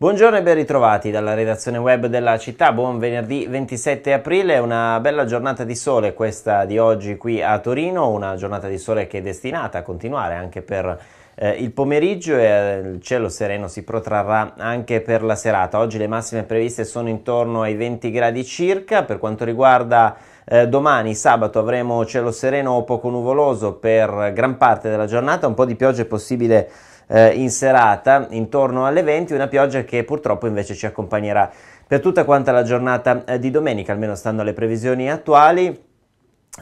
Buongiorno e ben ritrovati dalla redazione web della città, buon venerdì 27 aprile, una bella giornata di sole questa di oggi qui a Torino, una giornata di sole che è destinata a continuare anche per eh, il pomeriggio e eh, il cielo sereno si protrarrà anche per la serata. Oggi le massime previste sono intorno ai 20 gradi circa. Per quanto riguarda eh, domani, sabato, avremo cielo sereno o poco nuvoloso per gran parte della giornata, un po' di pioggia è possibile eh, in serata intorno alle 20, una pioggia che purtroppo invece ci accompagnerà per tutta quanta la giornata eh, di domenica, almeno stando alle previsioni attuali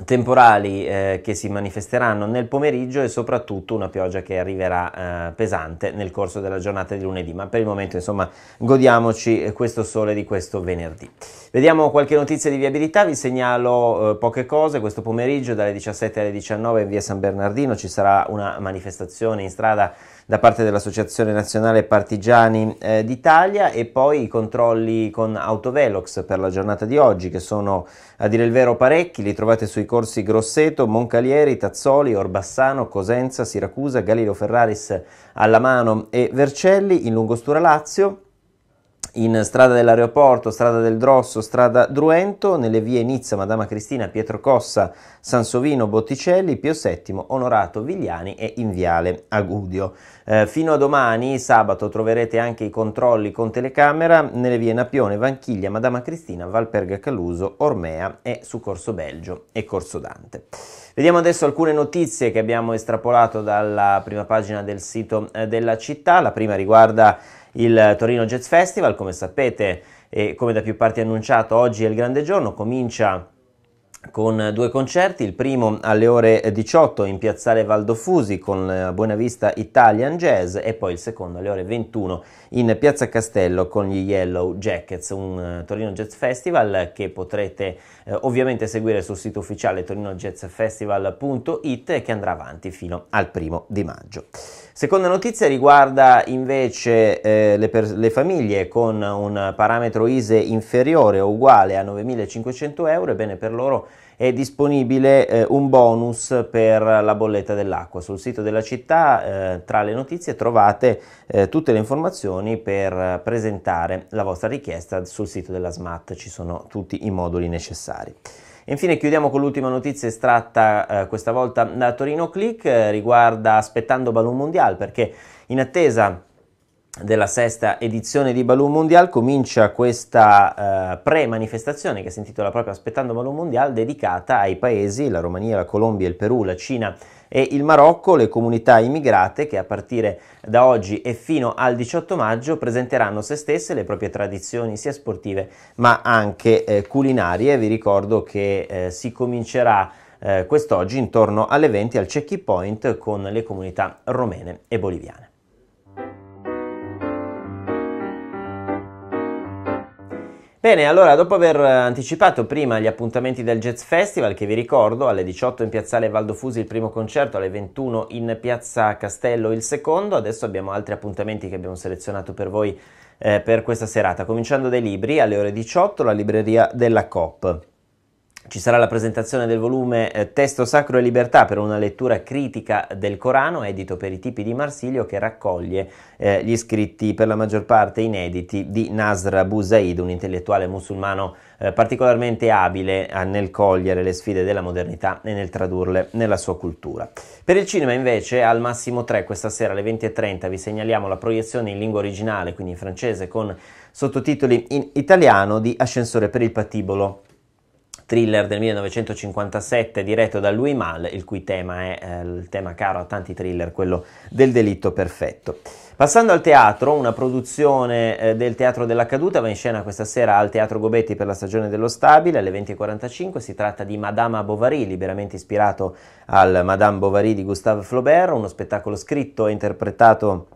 temporali eh, che si manifesteranno nel pomeriggio e soprattutto una pioggia che arriverà eh, pesante nel corso della giornata di lunedì, ma per il momento insomma godiamoci eh, questo sole di questo venerdì. Vediamo qualche notizia di viabilità, vi segnalo eh, poche cose, questo pomeriggio dalle 17 alle 19 in via San Bernardino ci sarà una manifestazione in strada da parte dell'Associazione Nazionale Partigiani eh, d'Italia e poi i controlli con Autovelox per la giornata di oggi che sono a dire il vero parecchi, li trovate sui corsi Grosseto, Moncalieri, Tazzoli, Orbassano, Cosenza, Siracusa, Galileo Ferraris, Allamano e Vercelli, in Lungostura Lazio, in strada dell'aeroporto, strada del Drosso, strada Druento, nelle vie Nizza, Madama Cristina, Pietro Cossa, Sansovino, Botticelli, Pio VII, Onorato, Vigliani e in viale Agudio. Eh, fino a domani, sabato, troverete anche i controlli con telecamera nelle vie Napione, Vanchiglia, Madama Cristina, Valperga Caluso, Ormea e su Corso Belgio e Corso Dante. Vediamo adesso alcune notizie che abbiamo estrapolato dalla prima pagina del sito eh, della città. La prima riguarda il Torino Jazz Festival, come sapete e come da più parti annunciato oggi è il grande giorno, comincia con due concerti, il primo alle ore 18 in Piazzale Valdofusi con eh, Buonavista Italian Jazz e poi il secondo alle ore 21 in Piazza Castello con gli Yellow Jackets, un eh, Torino Jazz Festival che potrete eh, ovviamente seguire sul sito ufficiale torinojazzfestival.it e che andrà avanti fino al primo di maggio. Seconda notizia riguarda invece eh, le, le, famiglie con un parametro ISE inferiore o uguale a 9.500 euro, ebbene per loro è disponibile eh, un bonus per la bolletta dell'acqua. Sul sito della città, eh, tra le notizie, trovate eh, tutte le informazioni per presentare la vostra richiesta sul sito della SMAT, ci sono tutti i moduli necessari. Infine chiudiamo con l'ultima notizia estratta eh, questa volta da Torino Click, eh, riguarda aspettando Balloon Mondial perché in attesa della sesta edizione di Balloon Mondial comincia questa eh, pre-manifestazione che si intitola proprio Aspettando Balloon Mondial dedicata ai paesi, la Romania, la Colombia, il Perù, la Cina e il Marocco, le comunità immigrate che a partire da oggi e fino al 18 maggio presenteranno se stesse le proprie tradizioni sia sportive ma anche eh, culinarie. Vi ricordo che eh, si comincerà eh, quest'oggi intorno alle 20 al Cecchi Point con le comunità romene e boliviane. Bene, allora dopo aver eh, anticipato prima gli appuntamenti del Jazz Festival, che vi ricordo, alle 18 in piazzale Valdofusi il primo concerto, alle 21 in piazza Castello il secondo, adesso abbiamo altri appuntamenti che abbiamo selezionato per voi eh, per questa serata, cominciando dai libri, alle ore 18 la libreria della COP. Ci sarà la presentazione del volume eh, Testo Sacro e Libertà per una lettura critica del Corano, edito per i tipi di Marsilio, che raccoglie eh, gli scritti per la maggior parte inediti di Nasr Abu Zaid, un intellettuale musulmano eh, particolarmente abile nel cogliere le sfide della modernità e nel tradurle nella sua cultura. Per il cinema invece, al massimo 3 questa sera alle 20.30 vi segnaliamo la proiezione in lingua originale, quindi in francese, con sottotitoli in italiano di Ascensore per il patibolo thriller del 1957 diretto da Louis Malle, il cui tema è eh, il tema caro a tanti thriller, quello del delitto perfetto. Passando al teatro, una produzione eh, del Teatro della Caduta va in scena questa sera al Teatro Gobetti per la stagione dello Stabile alle 20.45. Si tratta di Madame Bovary, liberamente ispirato al Madame Bovary di Gustave Flaubert, uno spettacolo scritto e interpretato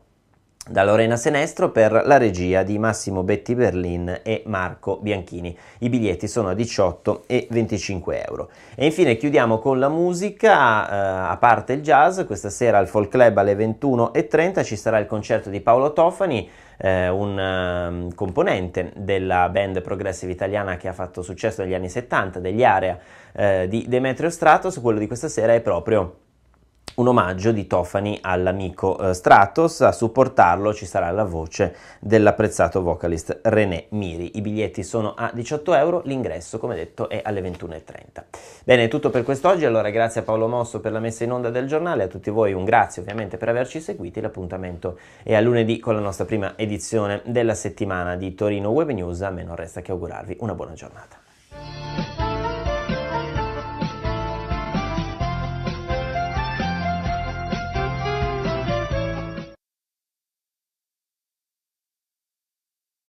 da Lorena Senestro per la regia di Massimo Betti Berlin e Marco Bianchini. I biglietti sono a 18 e 25 euro. E infine chiudiamo con la musica, eh, a parte il jazz, questa sera al Folk Club alle 21.30 ci sarà il concerto di Paolo Tofani, eh, un um, componente della band progressive italiana che ha fatto successo negli anni 70, degli area eh, di Demetrio Stratos, quello di questa sera è proprio un omaggio di Tofani all'amico eh, Stratos, a supportarlo ci sarà la voce dell'apprezzato vocalist René Miri. I biglietti sono a 18 euro, l'ingresso come detto è alle 21.30. Bene, è tutto per quest'oggi, allora grazie a Paolo Mosso per la messa in onda del giornale, a tutti voi un grazie ovviamente per averci seguiti, l'appuntamento è a lunedì con la nostra prima edizione della settimana di Torino Web News, a me non resta che augurarvi una buona giornata.